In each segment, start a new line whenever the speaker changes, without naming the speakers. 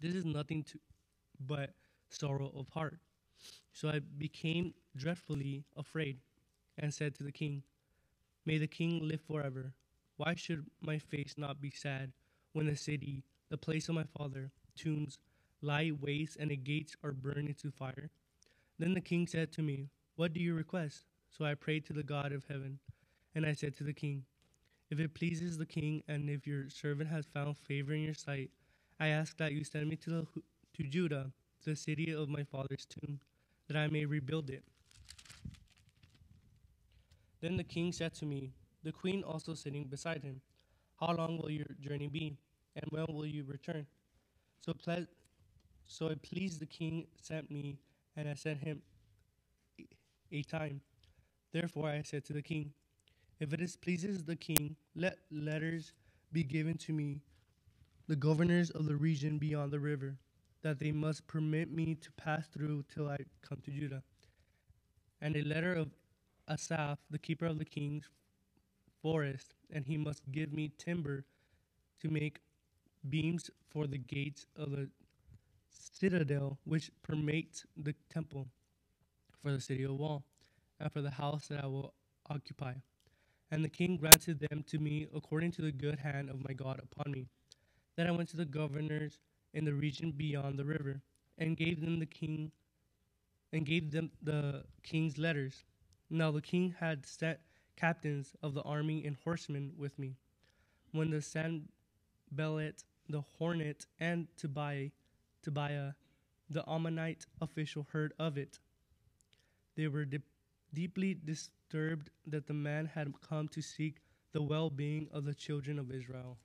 This is nothing to, but sorrow of heart. So I became dreadfully afraid and said to the king, May the king live forever. Why should my face not be sad when the city, the place of my father, tombs, lie waste and the gates are burned into fire? Then the king said to me, What do you request? So I prayed to the God of heaven, and I said to the king, If it pleases the king, and if your servant has found favor in your sight, I ask that you send me to, the, to Judah, the city of my father's tomb, that I may rebuild it. Then the king said to me, the queen also sitting beside him, How long will your journey be, and when will you return? So, ple- so it pleased the king sent me, and I sent him a time. Therefore I said to the king, If it is pleases the king, let letters be given to me the governors of the region beyond the river, that they must permit me to pass through till I come to Judah. And a letter of Asaph, the keeper of the king's forest, and he must give me timber to make beams for the gates of the citadel, which permeates the temple, for the city of wall, and for the house that I will occupy. And the king granted them to me according to the good hand of my God upon me. Then I went to the governors in the region beyond the river and gave them the king and gave them the king's letters. Now the king had set captains of the army and horsemen with me. When the Sanballat, the Hornet, and Tobiah, Tobiah, the Ammonite official heard of it, they were de- deeply disturbed that the man had come to seek the well-being of the children of Israel.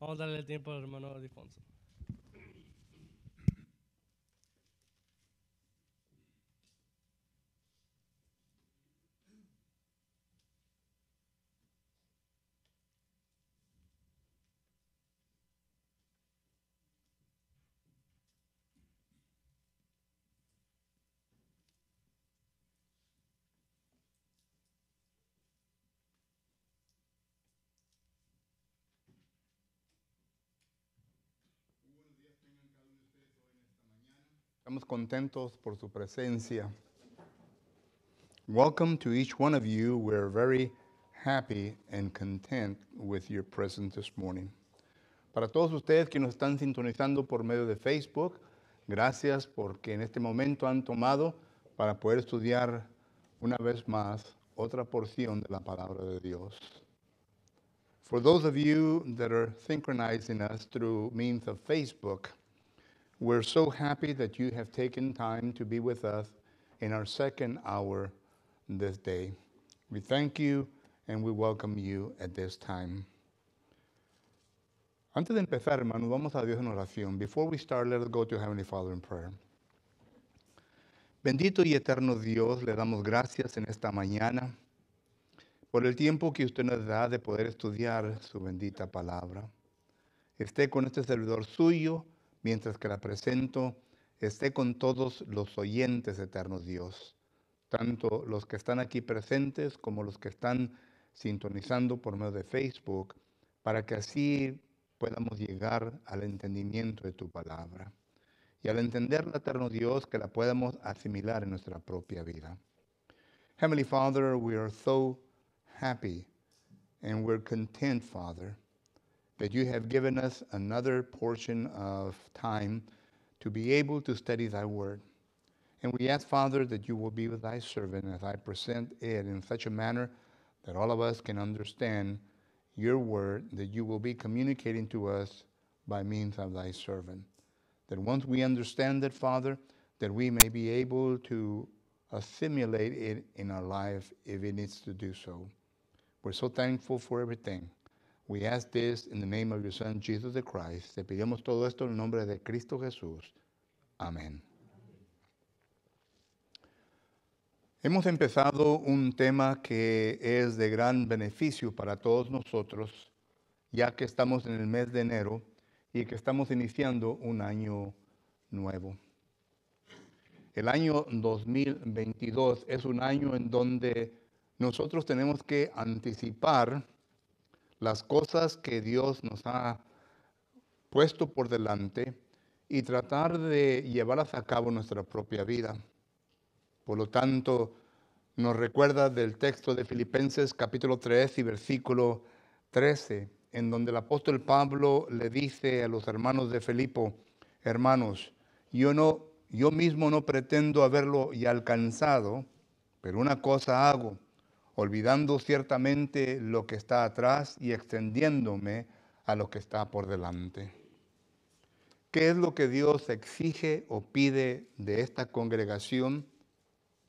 Vamos a darle el tiempo al hermano Alfonso.
Estamos contentos por su presencia. Welcome to each one of you. We're very happy and content with your presence this morning. Para todos ustedes que nos están sintonizando por medio de Facebook, gracias porque en este momento han tomado para poder estudiar una vez más otra porción de la palabra de Dios. For those of you that are synchronizing us through means of Facebook, we're so happy that you have taken time to be with us in our second hour this day. We thank you and we welcome you at this time. Antes de empezar, hermanos, vamos a Dios en oración. Before we start, let us go to Heavenly Father in prayer. Bendito y eterno Dios, le damos gracias en esta mañana por el tiempo que usted nos da de poder estudiar su bendita palabra. Esté con este servidor suyo mientras que la presento, esté con todos los oyentes, eterno Dios, tanto los que están aquí presentes como los que están sintonizando por medio de Facebook, para que así podamos llegar al entendimiento de tu palabra. Y al entenderla, eterno Dios, que la podamos asimilar en nuestra propia vida. Heavenly Father, we are so happy and we're content, Father. that you have given us another portion of time to be able to study thy word. And we ask, Father, that you will be with thy servant as I present it in such a manner that all of us can understand your word that you will be communicating to us by means of thy servant. That once we understand it, Father, that we may be able to assimilate it in our life if it needs to do so. We're so thankful for everything. We ask this in the name of your Son, Jesus the Christ. Te pedimos todo esto en el nombre de Cristo Jesús. Amén. Hemos empezado un tema que es de gran beneficio para todos nosotros, ya que estamos en el mes de enero y que estamos iniciando un año nuevo. El año 2022 es un año en donde nosotros tenemos que anticipar las cosas que Dios nos ha puesto por delante y tratar de llevarlas a cabo en nuestra propia vida. Por lo tanto, nos recuerda del texto de Filipenses capítulo 3 y versículo 13, en donde el apóstol Pablo le dice a los hermanos de Filipo, hermanos, yo no yo mismo no pretendo haberlo ya alcanzado, pero una cosa hago olvidando ciertamente lo que está atrás y extendiéndome a lo que está por delante. ¿Qué es lo que Dios exige o pide de esta congregación,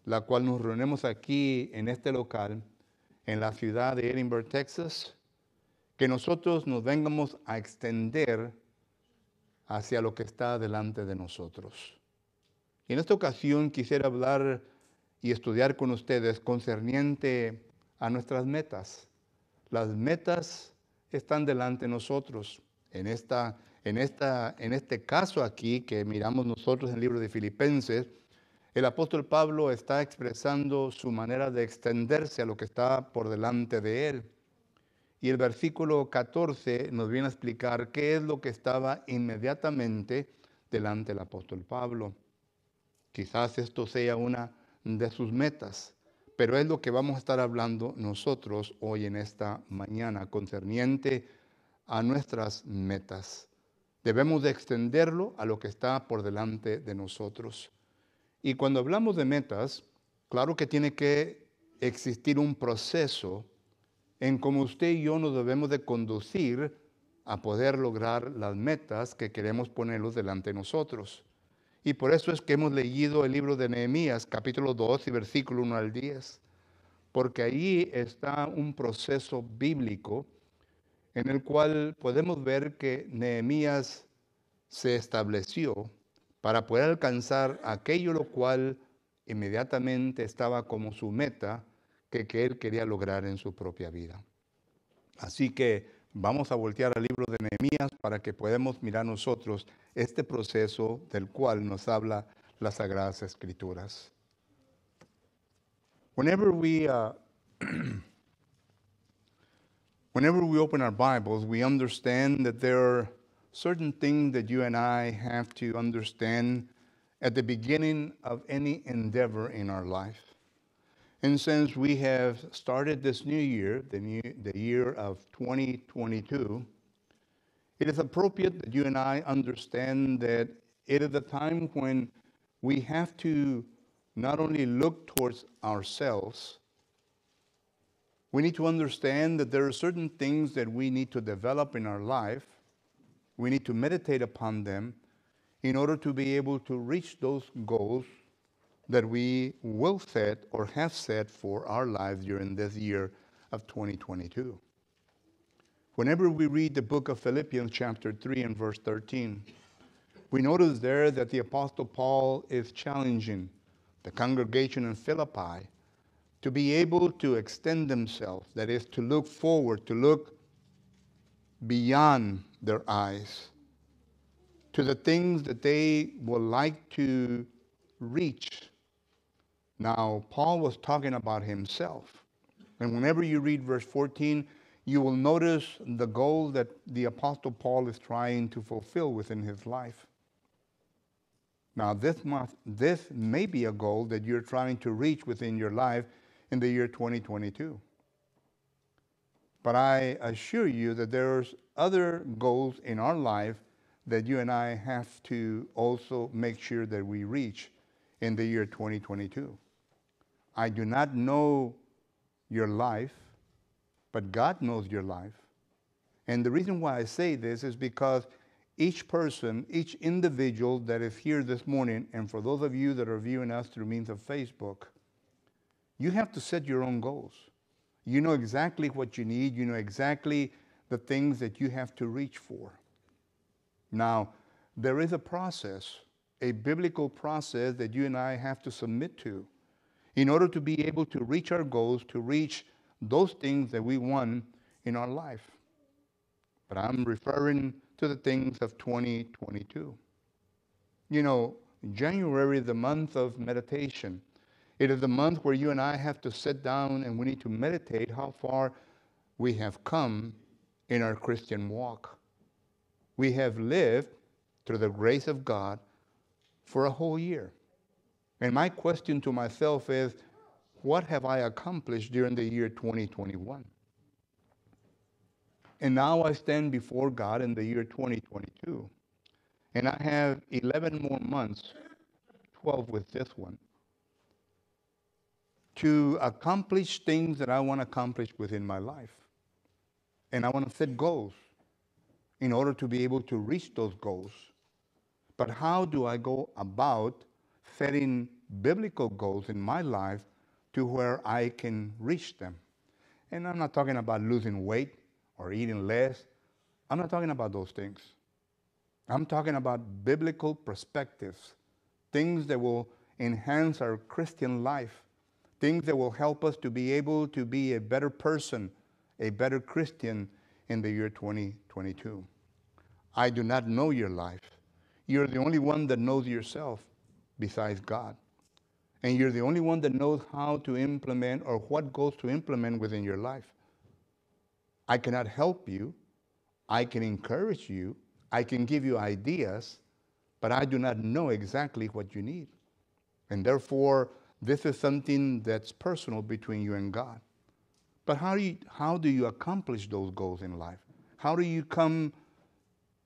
la cual nos reunimos aquí en este local, en la ciudad de Edinburgh, Texas? Que nosotros nos vengamos a extender hacia lo que está delante de nosotros. Y en esta ocasión quisiera hablar y estudiar con ustedes concerniente a nuestras metas. Las metas están delante de nosotros. En, esta, en, esta, en este caso aquí que miramos nosotros en el libro de Filipenses, el apóstol Pablo está expresando su manera de extenderse a lo que está por delante de él. Y el versículo 14 nos viene a explicar qué es lo que estaba inmediatamente delante del apóstol Pablo. Quizás esto sea una de sus metas. Pero es lo que vamos a estar hablando nosotros hoy en esta mañana concerniente a nuestras metas. Debemos de extenderlo a lo que está por delante de nosotros. Y cuando hablamos de metas, claro que tiene que existir un proceso en cómo usted y yo nos debemos de conducir a poder lograr las metas que queremos ponerlos delante de nosotros. Y por eso es que hemos leído el libro de Nehemías, capítulo 2 y versículo 1 al 10, porque allí está un proceso bíblico en el cual podemos ver que Nehemías se estableció para poder alcanzar aquello lo cual inmediatamente estaba como su meta que él quería lograr en su propia vida. Así que vamos a voltear al libro de Nehemías para que podamos mirar nosotros este proceso del cual nos habla las Sagradas Escrituras. Whenever we, uh, whenever we open our Bibles, we understand that there are certain things that you and I have to understand at the beginning of any endeavor in our life. And since we have started this new year, the, new, the year of 2022, it is appropriate that you and I understand that it is a time when we have to not only look towards ourselves, we need to understand that there are certain things that we need to develop in our life. We need to meditate upon them in order to be able to reach those goals that we will set or have set for our lives during this year of 2022. Whenever we read the book of Philippians, chapter 3, and verse 13, we notice there that the Apostle Paul is challenging the congregation in Philippi to be able to extend themselves, that is, to look forward, to look beyond their eyes to the things that they would like to reach now, Paul was talking about himself. And whenever you read verse 14, you will notice the goal that the Apostle Paul is trying to fulfill within his life. Now, this, must, this may be a goal that you're trying to reach within your life in the year 2022. But I assure you that there's other goals in our life that you and I have to also make sure that we reach in the year 2022. I do not know your life, but God knows your life. And the reason why I say this is because each person, each individual that is here this morning, and for those of you that are viewing us through means of Facebook, you have to set your own goals. You know exactly what you need, you know exactly the things that you have to reach for. Now, there is a process, a biblical process that you and I have to submit to in order to be able to reach our goals, to reach those things that we want in our life. But I'm referring to the things of 2022. You know, January is the month of meditation. It is the month where you and I have to sit down and we need to meditate how far we have come in our Christian walk. We have lived through the grace of God for a whole year. And my question to myself is what have I accomplished during the year 2021? And now I stand before God in the year 2022. And I have 11 more months, 12 with this one, to accomplish things that I want to accomplish within my life. And I want to set goals in order to be able to reach those goals. But how do I go about setting biblical goals in my life to where I can reach them. And I'm not talking about losing weight or eating less. I'm not talking about those things. I'm talking about biblical perspectives, things that will enhance our Christian life, things that will help us to be able to be a better person, a better Christian in the year 2022. I do not know your life. You're the only one that knows yourself besides God. And you're the only one that knows how to implement or what goals to implement within your life. I cannot help you. I can encourage you. I can give you ideas, but I do not know exactly what you need. And therefore, this is something that's personal between you and God. But how do you, how do you accomplish those goals in life? How do you come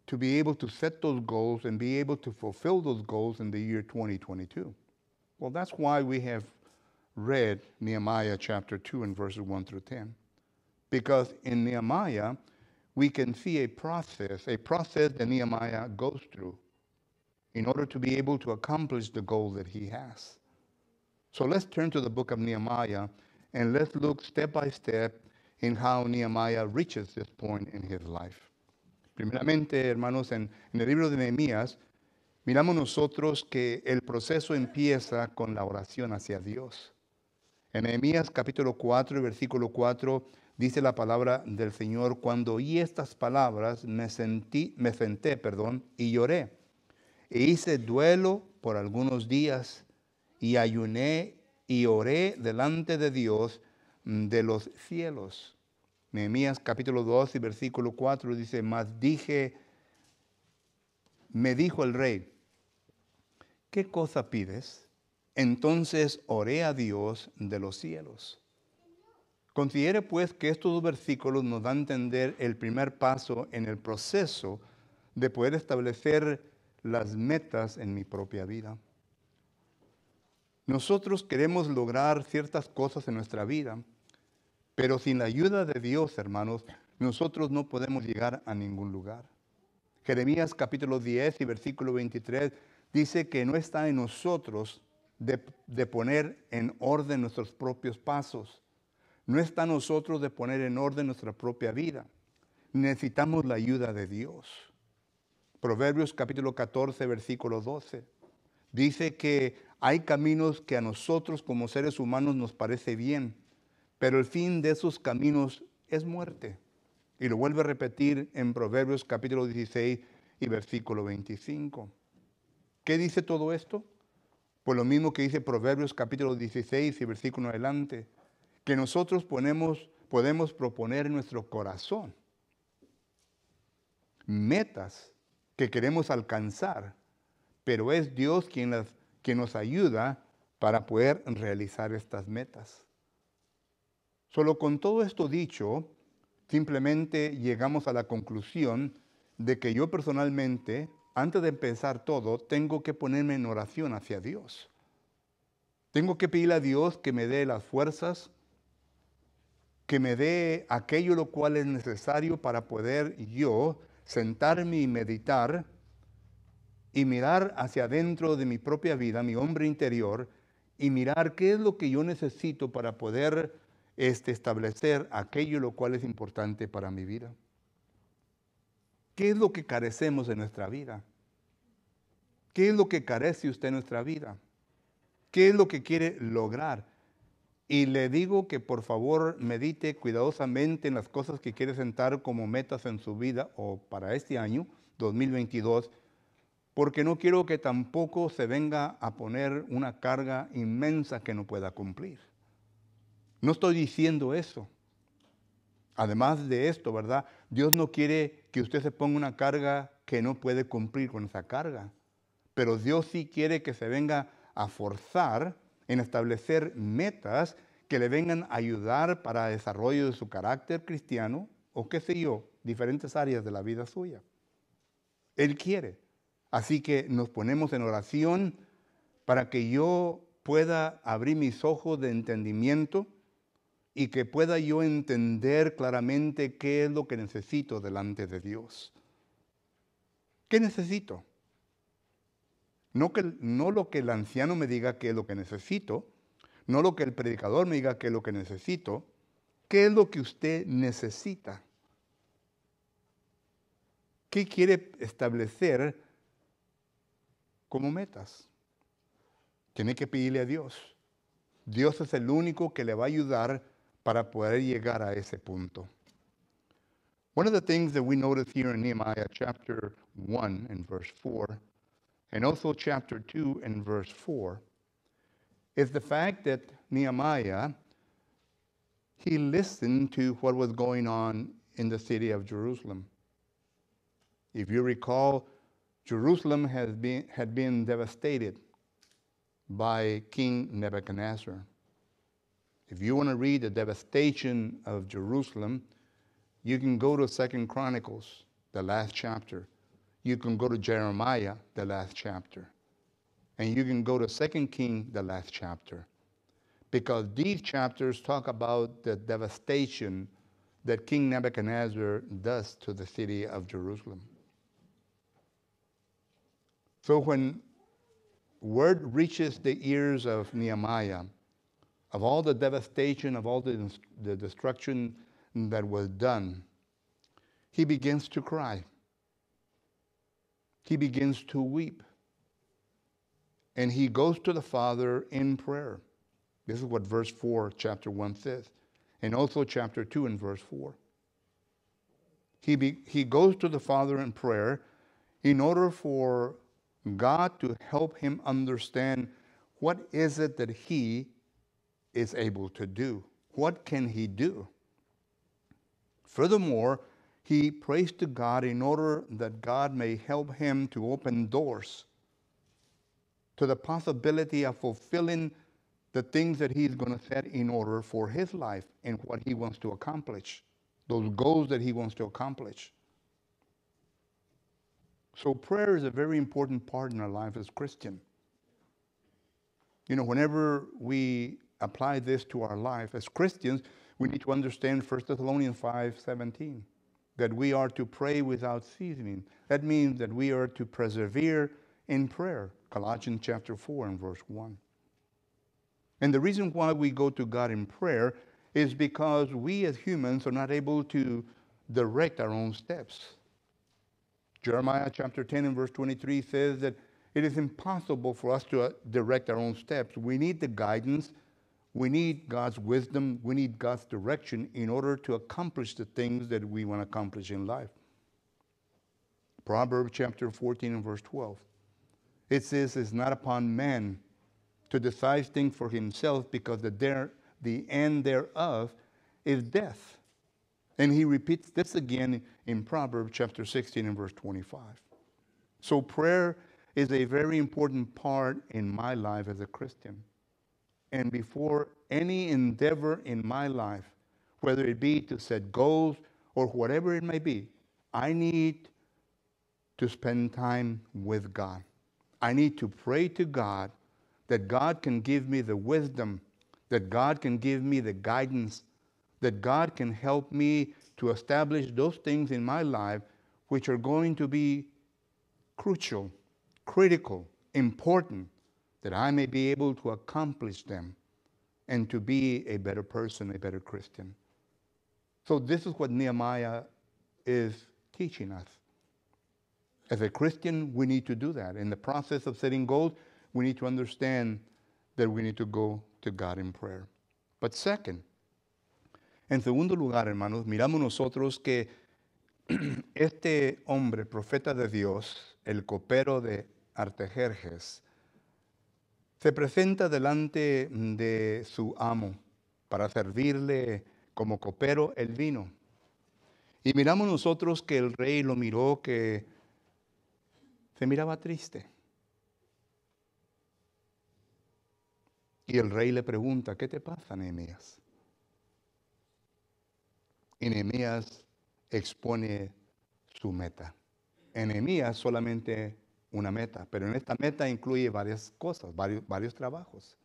to be able to set those goals and be able to fulfill those goals in the year 2022. Well, that's why we have read Nehemiah chapter 2 and verses 1 through 10. Because in Nehemiah, we can see a process, a process that Nehemiah goes through in order to be able to accomplish the goal that he has. So let's turn to the book of Nehemiah and let's look step by step in how Nehemiah reaches this point in his life. Primeramente, hermanos, en, el libro de Nehemías, miramos nosotros que el proceso empieza con la oración hacia Dios. En Nehemías capítulo 4 versículo 4 dice la palabra del Señor, cuando oí estas palabras me, sentí, me senté perdón, y lloré. E hice duelo por algunos días y ayuné y oré delante de Dios mm, de los cielos. Nehemías capítulo 2 y versículo 4 dice, mas dije, me dijo el rey, ¿qué cosa pides? Entonces oré a Dios de los cielos. Considere pues que estos dos versículos nos dan a entender el primer paso en el proceso de poder establecer las metas en mi propia vida. Nosotros queremos lograr ciertas cosas en nuestra vida pero sin la ayuda de Dios, hermanos, nosotros no podemos llegar a ningún lugar. Jeremías capítulo 10 y versículo 23 dice que no está en nosotros de, poner en orden nuestros propios pasos. No está en nosotros de poner en orden nuestra propia vida. Necesitamos la ayuda de Dios. Proverbios capítulo 14, versículo 12. Dice que hay caminos que a nosotros como seres humanos nos parece bien, pero el fin de esos caminos es muerte. Y lo vuelve a repetir en Proverbios capítulo 16 y versículo 25. ¿Qué dice todo esto? Pues lo mismo que dice Proverbios capítulo 16 y versículo adelante, que nosotros ponemos, podemos proponer en nuestro corazón metas que queremos alcanzar, pero es Dios quien, las, quien nos ayuda para poder realizar estas metas. Solo con todo esto dicho, simplemente llegamos a la conclusión de que yo personalmente, antes de empezar todo, tengo que ponerme en oración hacia Dios. Tengo que pedirle a Dios que me dé las fuerzas, que me dé aquello lo cual es necesario para poder yo sentarme y meditar y mirar hacia adentro de mi propia vida, mi hombre interior, y mirar qué es lo que yo necesito para poder este, establecer aquello lo cual es importante para mi vida. ¿Qué es lo que carecemos en nuestra vida? ¿Qué es lo que carece usted de nuestra vida? ¿Qué es lo que quiere lograr? Y le digo que por favor medite cuidadosamente en las cosas que quiere sentar como metas en su vida o para este año 2022, porque no quiero que tampoco se venga a poner una carga inmensa que no pueda cumplir. No estoy diciendo eso. Además de esto, ¿verdad? Dios no quiere que usted se ponga una carga que no puede cumplir con esa carga. Pero Dios sí quiere que se venga a forzar en establecer metas que le vengan a ayudar para el desarrollo de su carácter cristiano o qué sé yo, diferentes áreas de la vida suya. Él quiere. Así que nos ponemos en oración para que yo pueda abrir mis ojos de entendimiento y que pueda yo entender claramente qué es lo que necesito delante de Dios. ¿Qué necesito? No, que, no lo que el anciano me diga qué es lo que necesito, no lo que el predicador me diga qué es lo que necesito, qué es lo que usted necesita. ¿Qué quiere establecer como metas? Tiene que pedirle a Dios. Dios es el único que le va a ayudar para poder llegar a ese punto. One of the things that we notice here in Nehemiah chapter 1 and verse 4, and also chapter 2 and verse 4, is the fact that Nehemiah, he listened to what was going on in the city of Jerusalem. If you recall, Jerusalem has been, had been devastated by King Nebuchadnezzar. If you want to read the devastation of Jerusalem, you can go to Second Chronicles, the last chapter. You can go to Jeremiah, the last chapter. And you can go to Second King, the last chapter. Because these chapters talk about the devastation that King Nebuchadnezzar does to the city of Jerusalem. So when word reaches the ears of Nehemiah of all the devastation, of all the, the destruction that was done, he begins to cry. He begins to weep. And he goes to the Father in prayer. This is what verse 4, chapter 1 says, and also chapter 2 and verse 4. He, be, he goes to the Father in prayer in order for God to help him understand what is it that he is able to do. What can he do? Furthermore, he prays to God in order that God may help him to open doors to the possibility of fulfilling the things that he's going to set in order for his life and what he wants to accomplish, those goals that he wants to accomplish. So, prayer is a very important part in our life as Christian. You know, whenever we apply this to our life as Christians, we need to understand 1 Thessalonians 5 17, that we are to pray without ceasing. That means that we are to persevere in prayer. Colossians chapter 4 and verse 1. And the reason why we go to God in prayer is because we as humans are not able to direct our own steps. Jeremiah chapter 10 and verse 23 says that it is impossible for us to uh, direct our own steps. We need the guidance we need God's wisdom, we need God's direction in order to accomplish the things that we want to accomplish in life. Proverbs chapter 14 and verse 12. It says, It's not upon man to decide things for himself because the, the end thereof is death. And he repeats this again in Proverbs chapter 16 and verse 25. So prayer is a very important part in my life as a Christian and before any endeavor in my life, whether it be to set goals or whatever it may be, I need to spend time with God. I need to pray to God that God can give me the wisdom, that God can give me the guidance, that God can help me to establish those things in my life which are going to be crucial, critical, important that I may be able to accomplish them and to be a better person, a better Christian. So, this is what Nehemiah is teaching us. As a Christian, we need to do that. In the process of setting goals, we need to understand that we need to go to God in prayer. But second, en segundo lugar, hermanos, miramos nosotros que este hombre, profeta de Dios, el copero de Artajerjes, se presenta delante de su amo para servirle como copero el vino. Y miramos nosotros que el rey lo miró, que se miraba triste. Y el rey le pregunta, ¿qué te pasa, Nehemías? Y Nehemías expone su meta. Nehemías solamente una meta, pero en esta meta incluye varias cosas, varios, trabajos.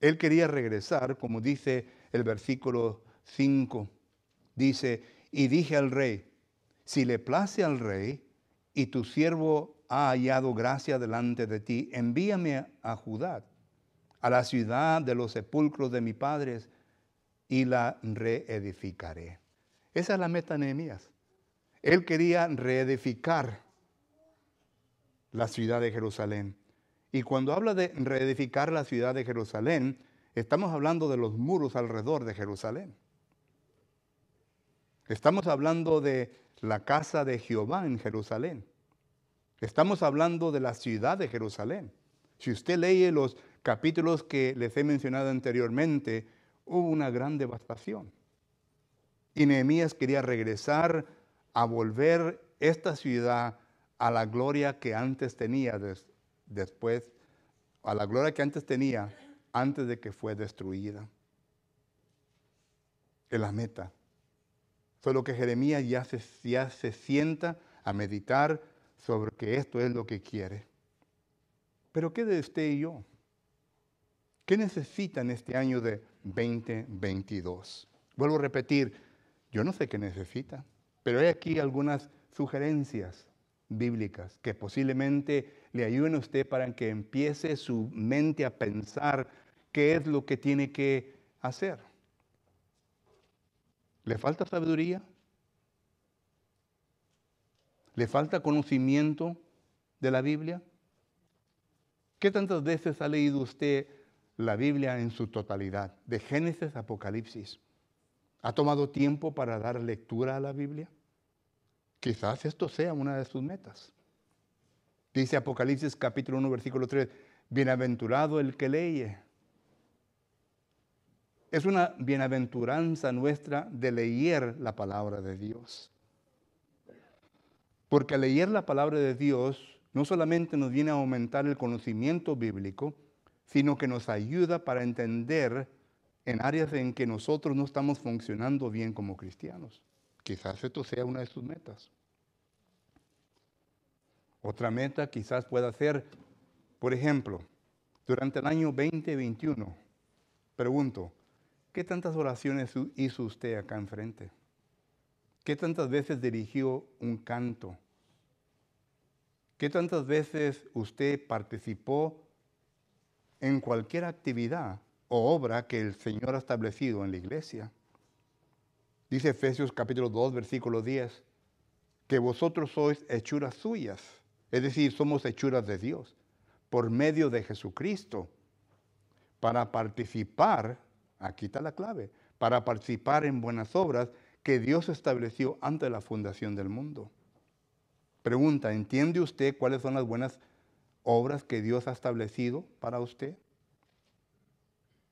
Él quería regresar, como dice el versículo 5, dice, y dije al rey, si le place al rey y tu siervo ha hallado gracia delante de ti, envíame a Judá, a la ciudad de los sepulcros de mis padres, y la reedificaré. Esa es la meta de Nehemías. Él quería reedificar la ciudad de Jerusalén. Y cuando habla de reedificar la ciudad de Jerusalén, estamos hablando de los muros alrededor de Jerusalén. Estamos hablando de la casa de Jehová en Jerusalén. Estamos hablando de la ciudad de Jerusalén. Si usted lee los capítulos que les he mencionado anteriormente, hubo una gran devastación. Y Nehemías quería regresar a volver esta ciudad a la gloria que antes tenía después, a la gloria que antes tenía antes de que fue destruida. Es la meta. Solo que Jeremías ya se, sienta a meditar sobre que esto es lo que quiere. Pero ¿qué de usted yo? ¿Qué necesitan este año de 2022? Vuelvo a repetir, yo no sé qué necesita, pero hay aquí algunas sugerencias bíblicas que posiblemente le ayuden a usted para que empiece su mente a pensar qué es lo que tiene que hacer. ¿Le falta sabiduría? ¿Le falta conocimiento de la Biblia? ¿Qué tantas veces ha leído usted la Biblia en su totalidad, de Génesis a Apocalipsis? ¿Ha tomado tiempo para dar lectura a la Biblia? Quizás esto sea una de sus metas. Dice Apocalipsis capítulo 1, versículo 3, bienaventurado el que lee. Es una bienaventuranza nuestra de leer la palabra de Dios. Porque leer la palabra de Dios no solamente nos viene a aumentar el conocimiento bíblico, sino que nos ayuda para entender en áreas en que nosotros no estamos funcionando bien como cristianos. Quizás esto sea una de sus metas. Otra meta quizás pueda ser, por ejemplo, durante el año 2021, pregunto, ¿qué tantas oraciones hizo usted acá enfrente? ¿Qué tantas veces dirigió un canto? ¿Qué tantas veces usted participó en cualquier actividad o obra que el Señor ha establecido en la iglesia? Dice Efesios capítulo 2, versículo 10, que vosotros sois hechuras suyas, es decir, somos hechuras de Dios, por medio de Jesucristo, para participar, aquí está la clave, para participar en buenas obras que Dios estableció antes de la fundación del mundo. Pregunta, ¿entiende usted cuáles son las buenas obras que Dios ha establecido para usted?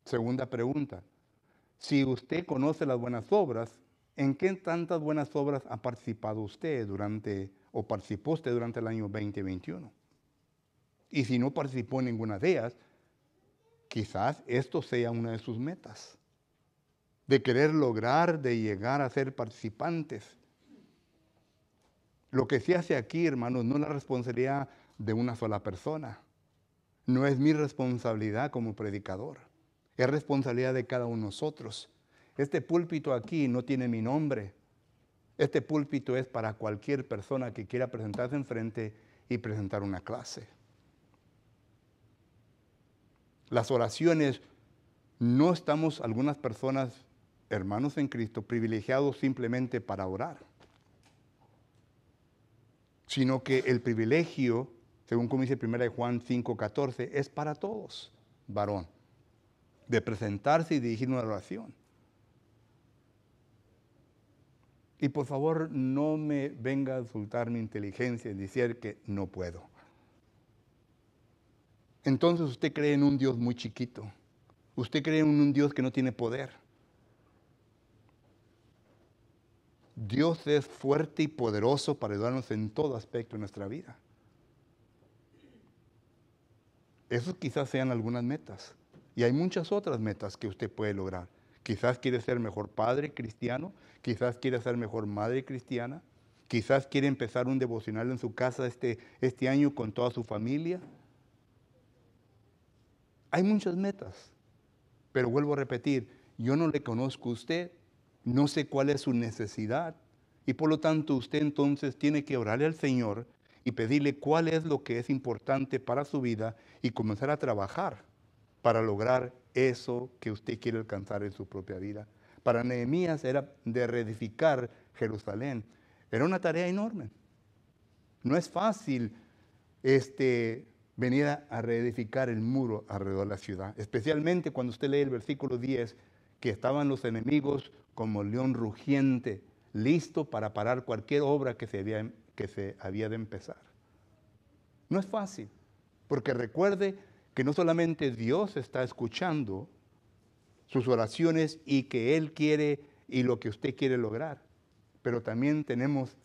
Segunda pregunta, si usted conoce las buenas obras, ¿En qué tantas buenas obras ha participado usted durante o participó usted durante el año 2021? Y si no participó en ninguna de ellas, quizás esto sea una de sus metas, de querer lograr, de llegar a ser participantes. Lo que se hace aquí, hermanos, no es la responsabilidad de una sola persona. No es mi responsabilidad como predicador. Es responsabilidad de cada uno de nosotros. Este púlpito aquí no tiene mi nombre. Este púlpito es para cualquier persona que quiera presentarse enfrente y presentar una clase. Las oraciones no estamos algunas personas, hermanos en Cristo, privilegiados simplemente para orar, sino que el privilegio, según como dice 1 Juan 5:14, es para todos, varón, de presentarse y dirigir una oración. Y por favor, no me venga a insultar mi inteligencia y decir que no puedo. Entonces usted cree en un Dios muy chiquito. Usted cree en un Dios que no tiene poder. Dios es fuerte y poderoso para ayudarnos en todo aspecto de nuestra vida. Esas quizás sean algunas metas. Y hay muchas otras metas que usted puede lograr. Quizás quiere ser mejor padre cristiano, quizás quiere ser mejor madre cristiana, quizás quiere empezar un devocional en su casa este, este año con toda su familia. Hay muchas metas, pero vuelvo a repetir, yo no le conozco a usted, no sé cuál es su necesidad y por lo tanto usted entonces tiene que orarle al Señor y pedirle cuál es lo que es importante para su vida y comenzar a trabajar para lograr eso que usted quiere alcanzar en su propia vida. Para Nehemías era de reedificar Jerusalén. Era una tarea enorme. No es fácil este, venir a reedificar el muro alrededor de la ciudad, especialmente cuando usted lee el versículo 10, que estaban los enemigos como león rugiente, listo para parar cualquier obra que se que se había de empezar. No es fácil, porque recuerde que no solamente Dios está escuchando sus oraciones y que Él quiere y lo que usted quiere lograr, pero también tenemos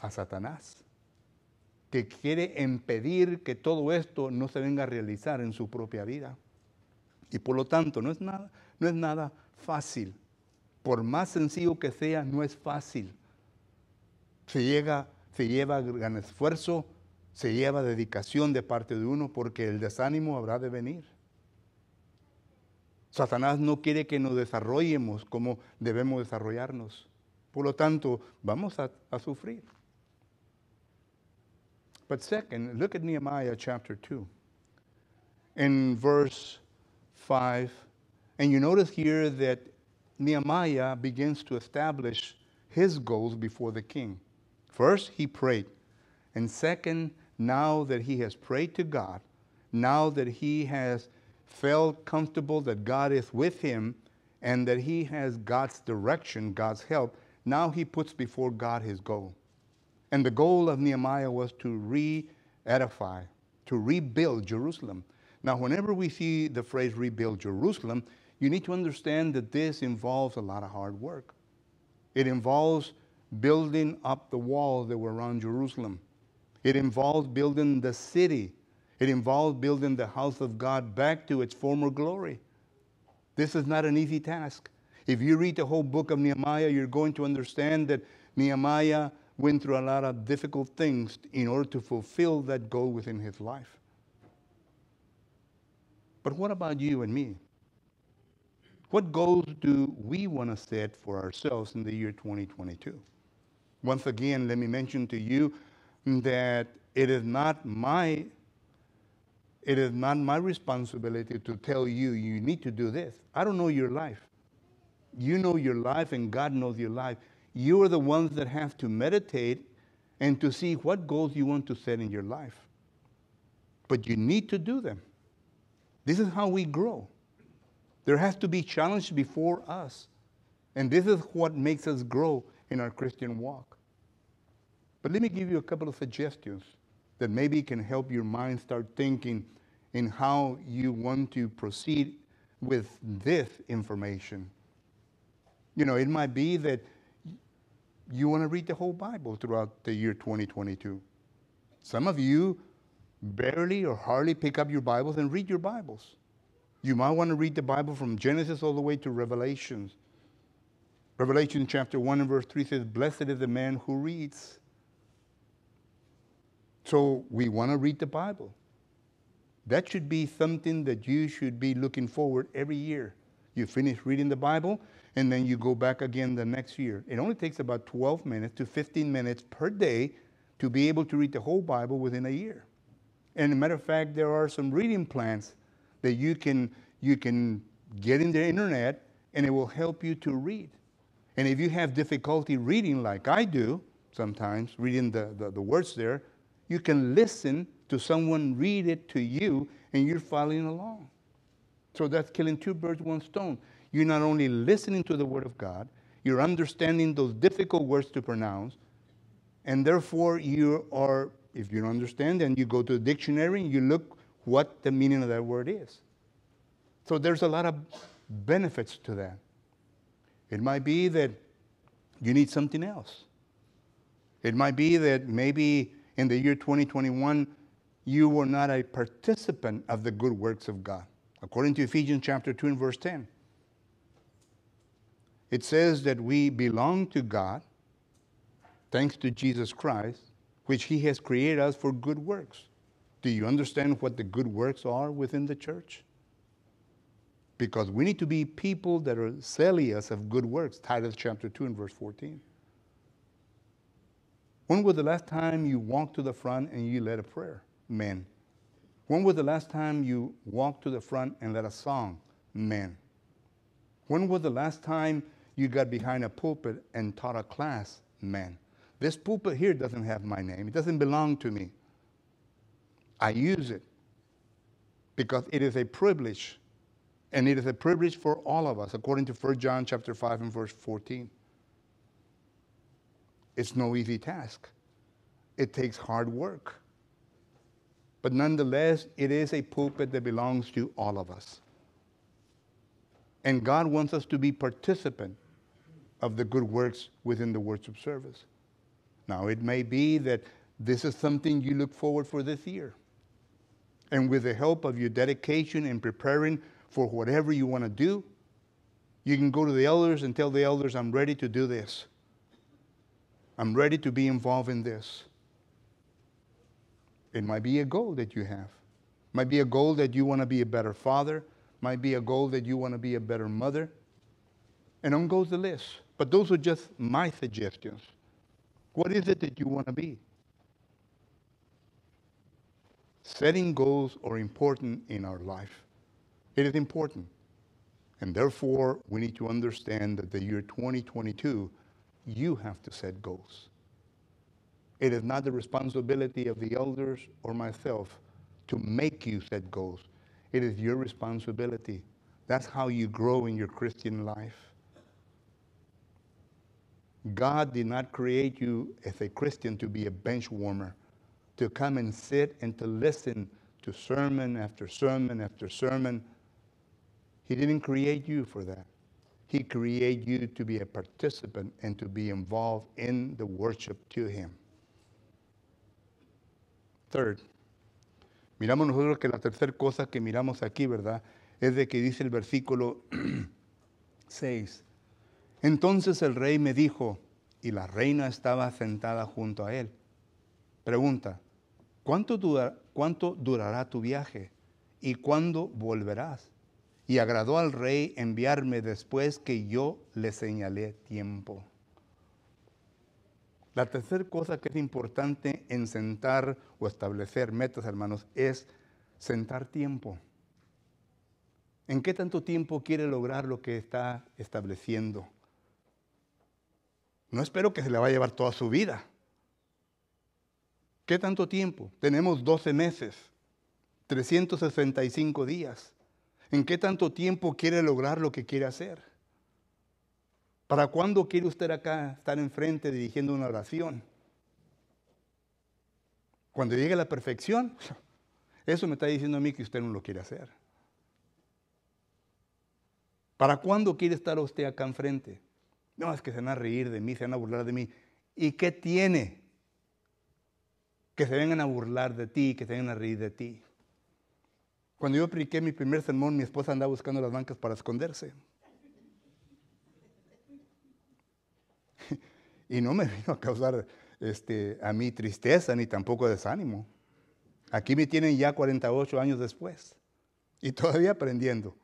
a Satanás, que quiere impedir que todo esto no se venga a realizar en su propia vida. Y por lo tanto, no es nada, no es nada fácil. Por más sencillo que sea, no es fácil. Se, llega, se lleva gran esfuerzo, se lleva dedicación de parte de uno porque el desánimo habrá de venir. Satanás no quiere que nos desarrollemos como debemos desarrollarnos. Por lo tanto, vamos a, a sufrir. But second, look at Nehemiah chapter 2 in verse 5. And you notice here that Nehemiah begins to establish his goals before the king. First, he prayed. And second, now that he has prayed to God, now that he has felt comfortable that God is with him and that he has God's direction, God's help, now he puts before God his goal. And the goal of Nehemiah was to re edify, to rebuild Jerusalem. Now, whenever we see the phrase rebuild Jerusalem, you need to understand that this involves a lot of hard work. It involves building up the walls that were around Jerusalem. It involved building the city. It involved building the house of God back to its former glory. This is not an easy task. If you read the whole book of Nehemiah, you're going to understand that Nehemiah went through a lot of difficult things in order to fulfill that goal within his life. But what about you and me? What goals do we want to set for ourselves in the year 2022? Once again, let me mention to you that it is not my it is not my responsibility to tell you you need to do this. I don't know your life. You know your life and God knows your life. You are the ones that have to meditate and to see what goals you want to set in your life. But you need to do them. This is how we grow. There has to be challenge before us. And this is what makes us grow in our Christian walk. But let me give you a couple of suggestions that maybe can help your mind start thinking in how you want to proceed with this information. You know, it might be that you want to read the whole Bible throughout the year 2022. Some of you barely or hardly pick up your Bibles and read your Bibles. You might want to read the Bible from Genesis all the way to Revelation. Revelation chapter 1 and verse 3 says, Blessed is the man who reads. So we want to read the Bible. That should be something that you should be looking forward every year. You finish reading the Bible and then you go back again the next year. It only takes about 12 minutes to 15 minutes per day to be able to read the whole Bible within a year. And a matter of fact, there are some reading plans that you can you can get in the internet and it will help you to read. And if you have difficulty reading like I do, sometimes reading the, the, the words there, you can listen to someone read it to you, and you're following along. So that's killing two birds with one stone. You're not only listening to the Word of God, you're understanding those difficult words to pronounce, and therefore you are, if you don't understand, then you go to the dictionary and you look what the meaning of that word is. So there's a lot of benefits to that. It might be that you need something else. It might be that maybe in the year 2021, you were not a participant of the good works of God. According to Ephesians chapter 2 and verse 10, it says that we belong to God thanks to Jesus Christ, which He has created us for good works. Do you understand what the good works are within the church? Because we need to be people that are zealous of good works, Titus chapter 2 and verse 14. When was the last time you walked to the front and you led a prayer? Men. When was the last time you walked to the front and led a song? Men. When was the last time you got behind a pulpit and taught a class? Men. This pulpit here doesn't have my name, it doesn't belong to me. I use it because it is a privilege and it is a privilege for all of us according to 1 john chapter 5 and verse 14 it's no easy task. It takes hard work. But nonetheless, it is a pulpit that belongs to all of us. And God wants us to be participant of the good works within the worship service. Now, it may be that this is something you look forward for this year. And with the help of your dedication and preparing for whatever you want to do, you can go to the elders and tell the elders, I'm ready to do this. I'm ready to be involved in this. It might be a goal that you have. Might be a goal that you want to be a better father. Might be a goal that you want to be a better mother. And on goes the list. But those are just my suggestions. What is it that you want to be? Setting goals are important in our life. It is important. And therefore, we need to understand that the year 2022 you have to set goals. It is not the responsibility of the elders or myself to make you set goals. It is your responsibility. That's how you grow in your Christian life. God did not create you as a Christian to be a bench warmer, to come and sit and to listen to sermon after sermon after sermon. He didn't create you for that. He created you to be a participant and to be involved in the worship to Him. Third, miramos nosotros que la tercera cosa que miramos aquí, ¿verdad? Es de que dice el versículo 6. Entonces el rey me dijo, y la reina estaba sentada junto a él. Pregunta, cuánto durará tu viaje y cuándo volverás? Y agradó al rey enviarme después que yo le señalé tiempo. La tercera cosa que es importante en sentar o establecer metas, hermanos, es sentar tiempo. ¿En qué tanto tiempo quiere lograr lo que está estableciendo? No espero que se le va a llevar toda su vida. ¿Qué tanto tiempo? Tenemos 12 meses, 365 días. ¿En qué tanto tiempo quiere lograr lo que quiere hacer? ¿Para cuándo quiere usted acá estar enfrente dirigiendo una oración? Cuando llegue a la perfección, eso me está diciendo a mí que usted no lo quiere hacer. ¿Para cuándo quiere estar usted acá enfrente? No, es que se van a reír de mí, se van a burlar de mí. ¿Y qué tiene? Que se vengan a burlar de ti, que se vengan a reír de ti. Cuando yo prediqué mi primer sermón, mi esposa andaba buscando las bancas para esconderse. y no me vino a causar este, a mí tristeza ni tampoco desánimo. Aquí me tienen ya 48 años después y todavía aprendiendo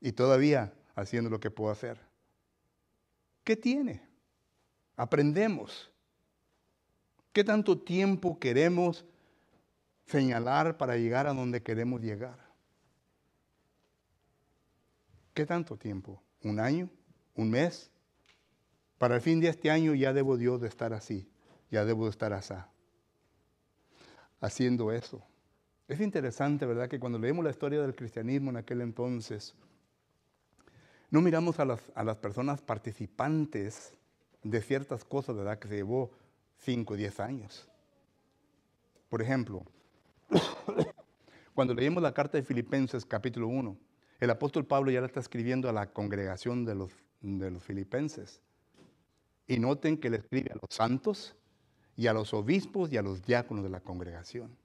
y todavía haciendo lo que puedo hacer. ¿Qué tiene? Aprendemos. ¿Qué tanto tiempo queremos señalar para llegar a donde queremos llegar? ¿Qué tanto tiempo? ¿Un año? ¿Un mes? Para el fin de este año ya debo Dios de estar así, ya debo de estar así, haciendo eso. Es interesante, ¿verdad?, que cuando leemos la historia del cristianismo en aquel entonces, no miramos a las, a las personas participantes de ciertas cosas, ¿verdad?, que se llevó 5 o 10 años. Por ejemplo, cuando leemos la carta de Filipenses capítulo 1, el apóstol Pablo ya le está escribiendo a la congregación de los, de los filipenses. Y noten que le escribe a los santos y a los obispos y a los diáconos de la congregación.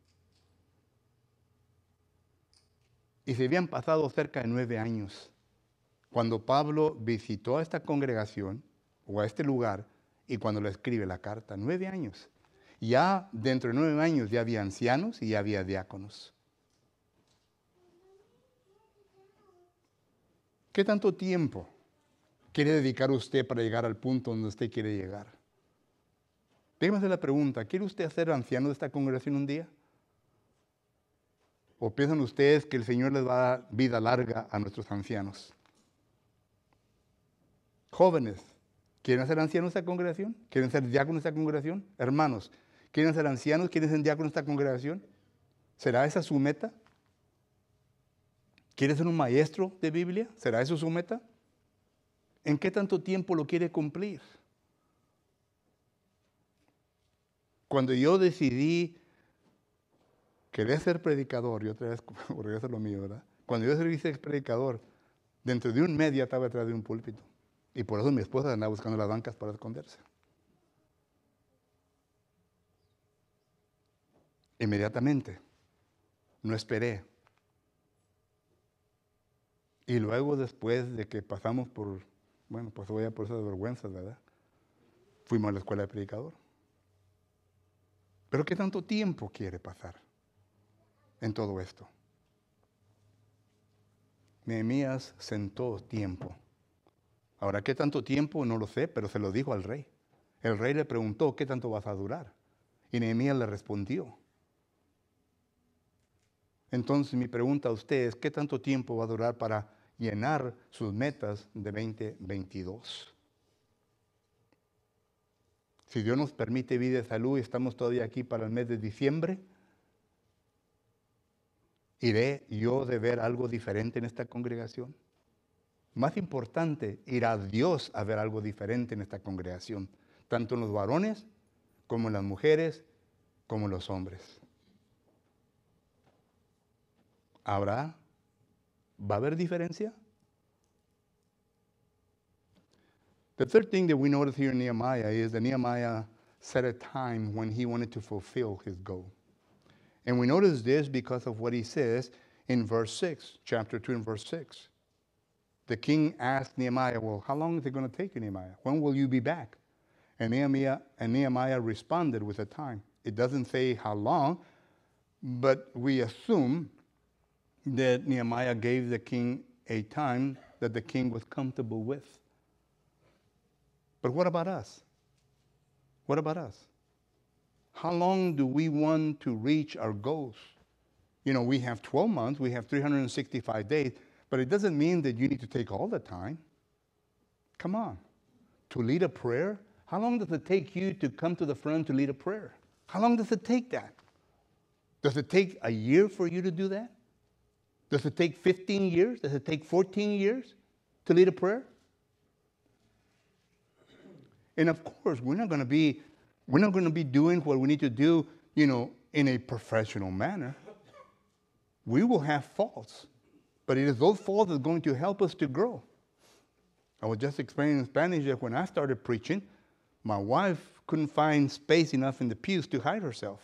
Y se habían pasado cerca de nueve años cuando Pablo visitó a esta congregación o a este lugar y cuando le escribe la carta. Nueve años. Ya dentro de nueve años ya había ancianos y ya había diáconos. ¿Qué tanto tiempo quiere dedicar usted para llegar al punto donde usted quiere llegar? Déjeme la pregunta, ¿quiere usted ser anciano de esta congregación un día? ¿O piensan ustedes que el Señor les va a dar vida larga a nuestros ancianos? Jóvenes, ¿quieren ser ancianos de esta congregación? ¿Quieren ser diáconos de esta congregación? Hermanos, ¿quieren ser ancianos? ¿Quieren ser diáconos de esta congregación? ¿Será esa su meta? ¿Quiere ser un maestro de Biblia? ¿Será eso su meta? ¿En qué tanto tiempo lo quiere cumplir? Cuando yo decidí querer ser predicador, y otra vez eso a lo mío, ¿verdad? Cuando yo decidí ser predicador, dentro de un mes estaba detrás de un púlpito. Y por eso mi esposa andaba buscando las bancas para esconderse. Inmediatamente. No esperé y luego después de que pasamos por, bueno, pues voy por esas vergüenzas, ¿verdad? Fuimos a la escuela de predicador. Pero ¿qué tanto tiempo quiere pasar en todo esto? Nehemías sentó tiempo. Ahora, ¿qué tanto tiempo? No lo sé, pero se lo dijo al rey. El rey le preguntó, ¿qué tanto vas a durar? Y Nehemías le respondió. Entonces mi pregunta a usted es, ¿qué tanto tiempo va a durar para llenar sus metas de 2022. Si Dios nos permite vida y salud y estamos todavía aquí para el mes de diciembre, ¿iré yo de ver algo diferente en esta congregación? Más importante, irá Dios a ver algo diferente en esta congregación, tanto en los varones como en las mujeres, como en los hombres. Habrá ¿Va a haber diferencia? The third thing that we notice here in Nehemiah is that Nehemiah set a time when he wanted to fulfill his goal. And we notice this because of what he says in verse 6, chapter 2 and verse 6. The king asked Nehemiah, Well, how long is it going to take you, Nehemiah? When will you be back? And Nehemiah, and Nehemiah responded with a time. It doesn't say how long, but we assume that Nehemiah gave the king a time that the king was comfortable with. But what about us? What about us? How long do we want to reach our goals? You know, we have 12 months, we have 365 days, but it doesn't mean that you need to take all the time. Come on. To lead a prayer, how long does it take you to come to the front to lead a prayer? How long does it take that? Does it take a year for you to do that? Does it take 15 years? Does it take 14 years to lead a prayer? And of course, we're not going to be we're not going to be doing what we need to do, you know, in a professional manner. We will have faults, but it is those faults that are going to help us to grow. I was just explaining in Spanish that when I started preaching, my wife couldn't find space enough in the pews to hide herself.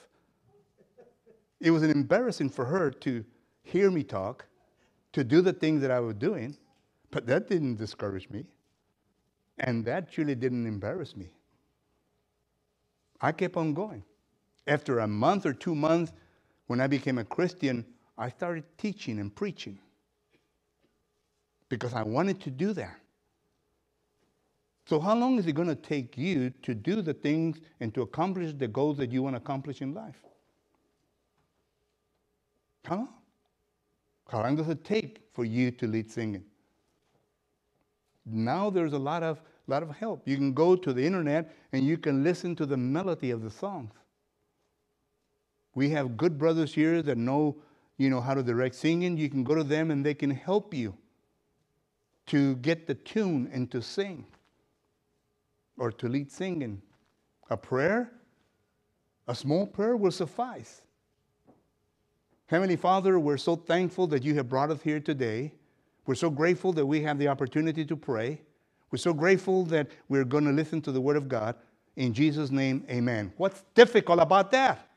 It was embarrassing for her to hear me talk, to do the things that I was doing, but that didn't discourage me. And that truly didn't embarrass me. I kept on going. After a month or two months, when I became a Christian, I started teaching and preaching because I wanted to do that. So, how long is it going to take you to do the things and to accomplish the goals that you want to accomplish in life? How long? How long does it take for you to lead singing? Now there's a lot of, lot of help. You can go to the internet and you can listen to the melody of the songs. We have good brothers here that know, you know how to direct singing. You can go to them and they can help you to get the tune and to sing or to lead singing. A prayer, a small prayer will suffice. Heavenly Father, we're so thankful that you have brought us here today. We're so grateful that we have the opportunity to pray. We're so grateful that we're going to listen to the Word of God. In Jesus' name, amen. What's difficult about that?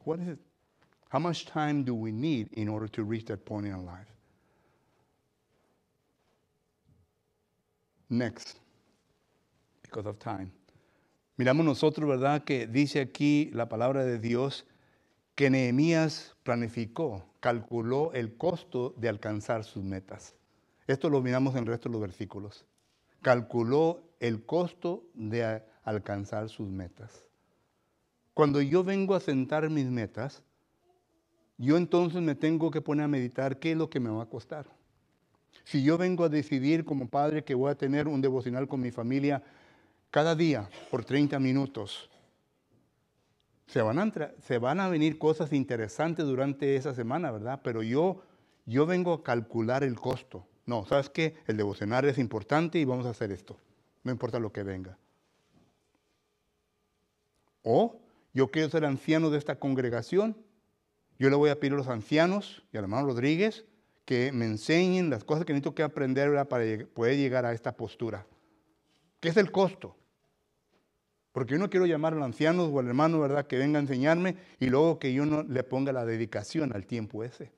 What is it? How much time do we need in order to reach that point in our life? Next, because of time. Miramos nosotros, ¿verdad?, que dice aquí la palabra de Dios que Nehemías planificó, calculó el costo de alcanzar sus metas. Esto lo miramos en el resto de los versículos. Calculó el costo de alcanzar sus metas. Cuando yo vengo a sentar mis metas, yo entonces me tengo que poner a meditar qué es lo que me va a costar. Si yo vengo a decidir como padre que voy a tener un devocional con mi familia, cada día por 30 minutos. Se van, a, venir cosas interesantes durante esa semana, ¿verdad? Pero yo, yo vengo a calcular el costo. No, ¿sabes qué? El devocionario es importante y vamos a hacer esto. No importa lo que venga. O yo quiero ser anciano de esta congregación. Yo le voy a pedir a los ancianos y al hermano Rodríguez que me enseñen las cosas que necesito que aprender para poder llegar a esta postura. ¿Qué es el costo? Porque yo no quiero llamar al anciano o al hermano, ¿verdad?, que venga a enseñarme y luego que yo no le ponga la dedicación al tiempo ese.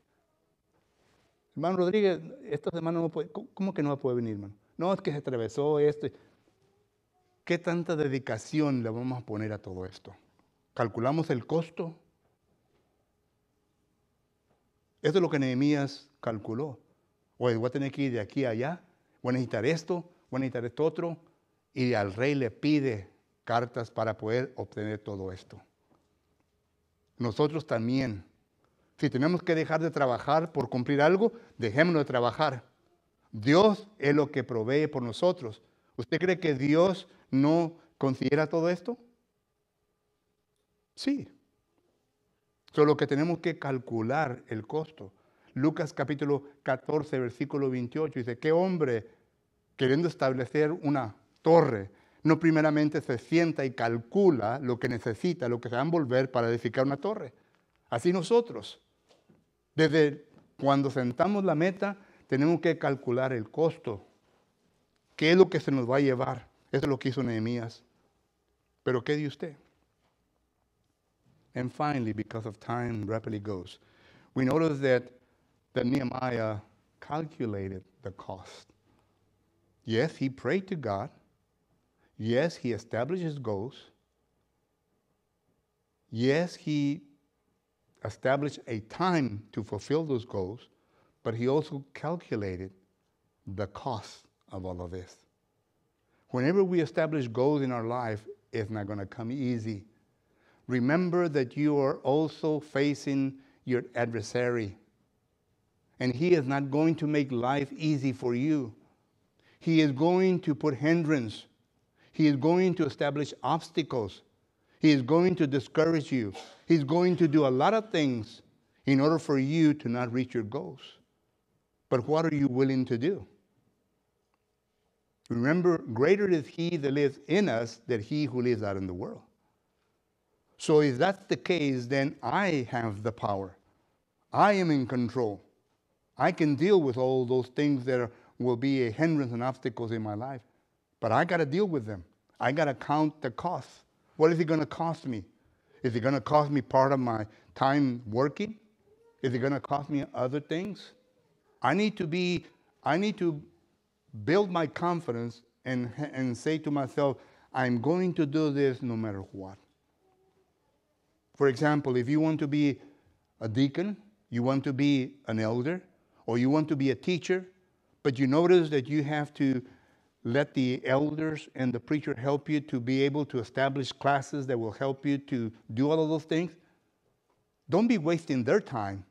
Hermano Rodríguez, esta semana no puede, ¿cómo que no va a poder venir, hermano? No, es que se atravesó esto. ¿Qué tanta dedicación le vamos a poner a todo esto? ¿Calculamos el costo? Esto es lo que Nehemías calculó. Oye, voy a tener que ir de aquí a allá, voy a necesitar esto, voy a necesitar esto otro. Y al rey le pide cartas para poder obtener todo esto. Nosotros también, si tenemos que dejar de trabajar por cumplir algo, dejémonos de trabajar. Dios es lo que provee por nosotros. ¿Usted cree que Dios no considera todo esto? Sí. Solo que tenemos que calcular el costo. Lucas capítulo 14, versículo 28 dice, ¿qué hombre queriendo establecer una torre no primeramente se sienta y calcula lo que necesita, lo que se va a envolver para edificar una torre. Así nosotros, desde cuando sentamos la meta, tenemos que calcular el costo, qué es lo que se nos va a llevar. Eso es lo que hizo Nehemías. Pero ¿qué dice usted? And finally, because of time rapidly goes, we notice that, that Nehemiah calculated the cost. Yes, he prayed to God. Yes, he establishes goals. Yes, he established a time to fulfill those goals, but he also calculated the cost of all of this. Whenever we establish goals in our life, it's not going to come easy. Remember that you are also facing your adversary, and he is not going to make life easy for you. He is going to put hindrance he is going to establish obstacles. He is going to discourage you. He's going to do a lot of things in order for you to not reach your goals. But what are you willing to do? Remember, greater is he that lives in us than he who lives out in the world. So, if that's the case, then I have the power. I am in control. I can deal with all those things that are, will be a hindrance and obstacles in my life. But I got to deal with them. I got to count the cost. What is it going to cost me? Is it going to cost me part of my time working? Is it going to cost me other things? I need to be, I need to build my confidence and, and say to myself, I'm going to do this no matter what. For example, if you want to be a deacon, you want to be an elder, or you want to be a teacher, but you notice that you have to let the elders and the preacher help you to be able to establish classes that will help you to do all of those things. Don't be wasting their time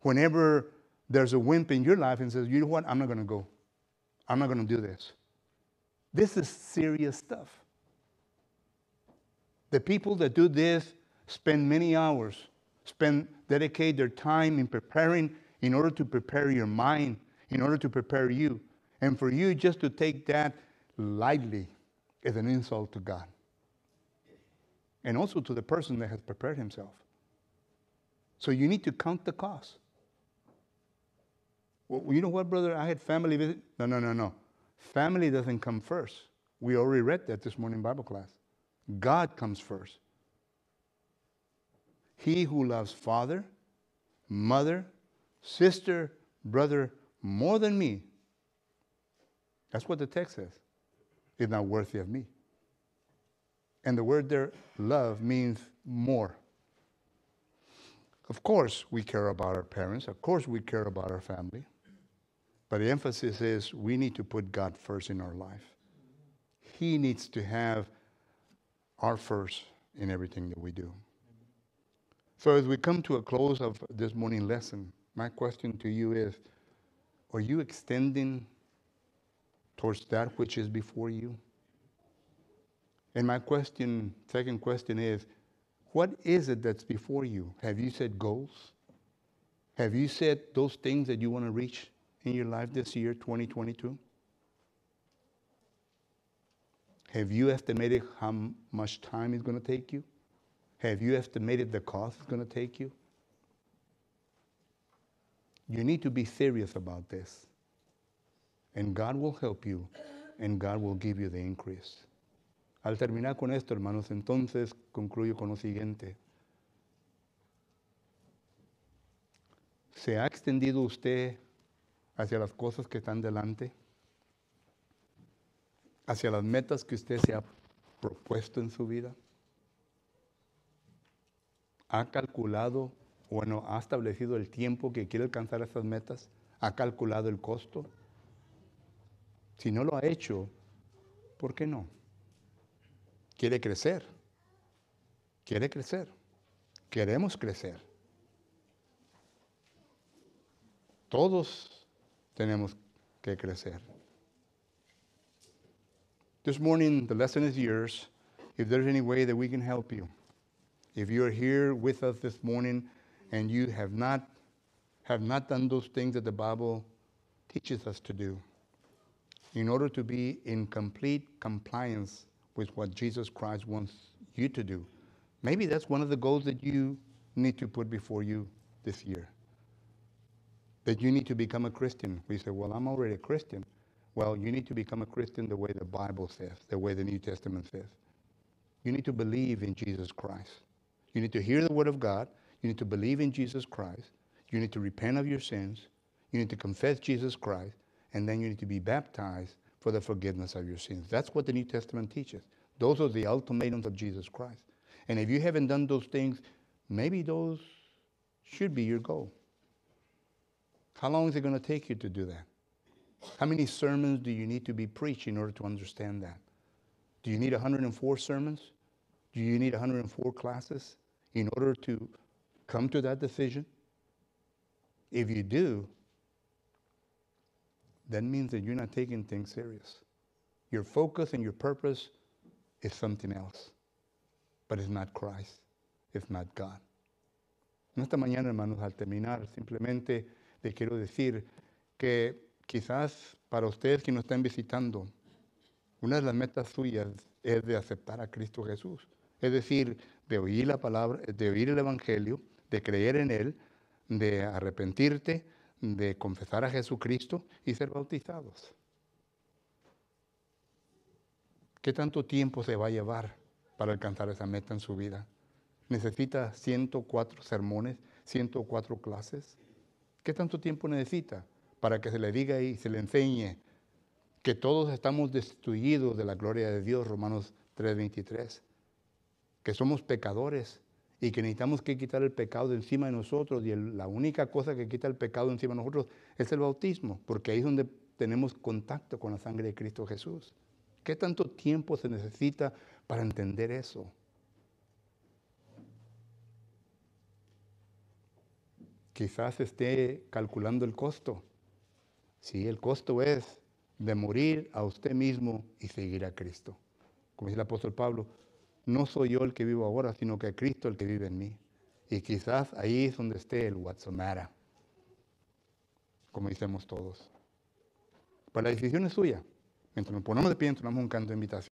whenever there's a wimp in your life and says, you know what, I'm not going to go. I'm not going to do this. This is serious stuff. The people that do this spend many hours, spend dedicate their time in preparing in order to prepare your mind, in order to prepare you. And for you just to take that lightly is an insult to God and also to the person that has prepared himself. So you need to count the cost. Well, you know what, brother? I had family visit. No, no, no, no. Family doesn't come first. We already read that this morning Bible class. God comes first. He who loves father, mother, sister, brother more than me that's what the text says. It's not worthy of me. And the word there, love, means more. Of course, we care about our parents. Of course, we care about our family. But the emphasis is we need to put God first in our life. He needs to have our first in everything that we do. So, as we come to a close of this morning lesson, my question to you is Are you extending towards that which is before you? And my question, second question is, what is it that's before you? Have you set goals? Have you set those things that you want to reach in your life this year, 2022? Have you estimated how much time it's going to take you? Have you estimated the cost it's going to take you? You need to be serious about this. And God will help you, and God will give you the increase. Al terminar con esto, hermanos, entonces concluyo con lo siguiente. ¿Se ha extendido usted hacia las cosas que están delante? ¿Hacia las metas que usted se ha propuesto en su vida? ¿Ha calculado, bueno, ha establecido el tiempo que quiere alcanzar esas metas? ¿Ha calculado el costo? Si no lo ha hecho, ¿por qué no? Quiere crecer. Quiere crecer. Queremos crecer. Todos tenemos que crecer. This morning, the lesson is yours. If there's any way that we can help you, if you're here with us this morning and you have not, have not done those things that the Bible teaches us to do, in order to be in complete compliance with what Jesus Christ wants you to do. Maybe that's one of the goals that you need to put before you this year. That you need to become a Christian. We say, Well, I'm already a Christian. Well, you need to become a Christian the way the Bible says, the way the New Testament says. You need to believe in Jesus Christ. You need to hear the Word of God. You need to believe in Jesus Christ. You need to repent of your sins. You need to confess Jesus Christ and then you need to be baptized for the forgiveness of your sins. That's what the New Testament teaches. Those are the ultimatums of Jesus Christ. And if you haven't done those things, maybe those should be your goal. How long is it going to take you to do that? How many sermons do you need to be preached in order to understand that? Do you need 104 sermons? Do you need 104 classes in order to come to that decision? If you do, that means that you're not taking things serious. Your focus and your purpose is something else, but it's not Christ, it's not God. En esta mañana, hermanos, al terminar, simplemente les quiero decir que quizás para ustedes que nos están visitando, una de las metas suyas es de aceptar a Cristo Jesús. Es decir, de oír la palabra, de oír el Evangelio, de creer en Él, de arrepentirte, de confesar a Jesucristo y ser bautizados. ¿Qué tanto tiempo se va a llevar para alcanzar esa meta en su vida? ¿Necesita 104 sermones, 104 clases? ¿Qué tanto tiempo necesita para que se le diga y se le enseñe que todos estamos destruidos de la gloria de Dios, Romanos 3:23, que somos pecadores y que necesitamos que quitar el pecado de encima de nosotros y la única cosa que quita el pecado de encima de nosotros es el bautismo, porque ahí es donde tenemos contacto con la sangre de Cristo Jesús. ¿Qué tanto tiempo se necesita para entender eso? Quizás esté calculando el costo. Sí, el costo es de morir a usted mismo y seguir a Cristo. Como dice el apóstol Pablo, no soy yo el que vivo ahora, sino que Cristo el que vive en mí. Y quizás ahí es donde esté el Watsonara, como decimos todos. Para la decisión es suya. Mientras nos ponemos de pie, entonamos un canto de invitación.